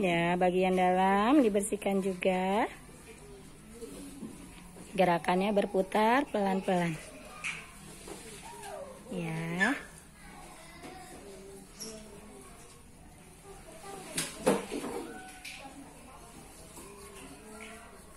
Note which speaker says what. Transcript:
Speaker 1: Ya, bagian dalam dibersihkan juga. Gerakannya berputar pelan-pelan. Ya.